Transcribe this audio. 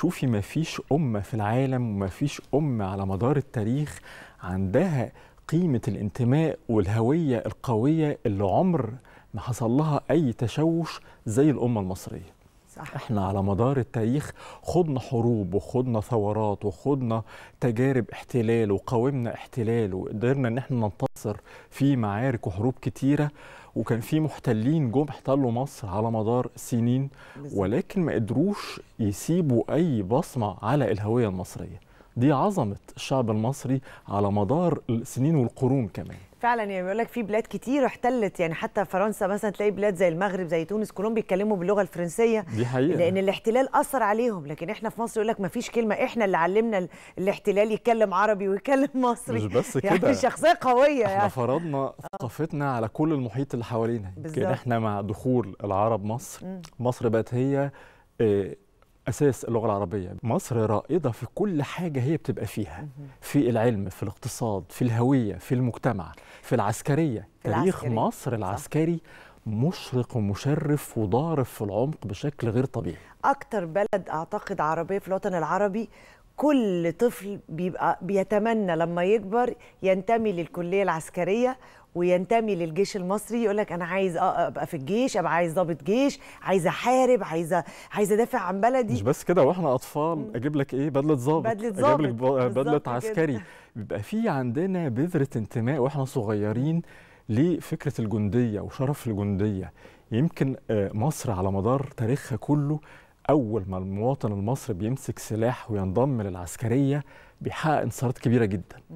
شوفي ما فيش أمة في العالم وما فيش أمة على مدار التاريخ عندها قيمة الانتماء والهوية القوية اللي عمر ما حصل لها أي تشوش زي الأمة المصرية صح. احنا على مدار التاريخ خضنا حروب وخضنا ثورات وخضنا تجارب احتلال وقاومنا احتلال وقدرنا ان احنا ننتصر في معارك وحروب كتيره وكان في محتلين جم احتلوا مصر على مدار سنين ولكن ما قدروش يسيبوا اي بصمه على الهويه المصريه دي عظمه الشعب المصري على مدار السنين والقرون كمان فعلا يعني بيقول لك في بلاد كتير احتلت يعني حتى فرنسا مثلا تلاقي بلاد زي المغرب زي تونس كلهم بيتكلموا باللغه الفرنسيه دي حقيقة. لان الاحتلال اثر عليهم لكن احنا في مصر يقول لك ما فيش كلمه احنا اللي علمنا الاحتلال يتكلم عربي ويتكلم مصري مش بس يعني كده يعني شخصيه قويه احنا يعني. فرضنا ثقافتنا على كل المحيط اللي حوالينا يمكن احنا مع دخول العرب مصر م. مصر بقت هي آه، اساس اللغه العربيه مصر رائده في كل حاجه هي بتبقى فيها في العلم في الاقتصاد في الهويه في المجتمع في العسكريه تاريخ مصر العسكري مشرق ومشرف وضارب في العمق بشكل غير طبيعي أكتر بلد أعتقد عربية في الوطن العربي كل طفل بيبقى بيتمنى لما يكبر ينتمي للكليه العسكريه وينتمي للجيش المصري يقول لك انا عايز ابقى في الجيش ابقى عايز ضابط جيش عايز احارب عايز عايز ادافع عن بلدي مش بس كده واحنا اطفال اجيب لك ايه بدله ضابط بدله ضابط اجيب لك بدله عسكري بيبقى في عندنا بذره انتماء واحنا صغيرين لفكره الجنديه وشرف الجنديه يمكن آه، مصر على مدار تاريخها كله اول ما المواطن المصري بيمسك سلاح وينضم للعسكريه بيحقق انتصارات كبيره جدا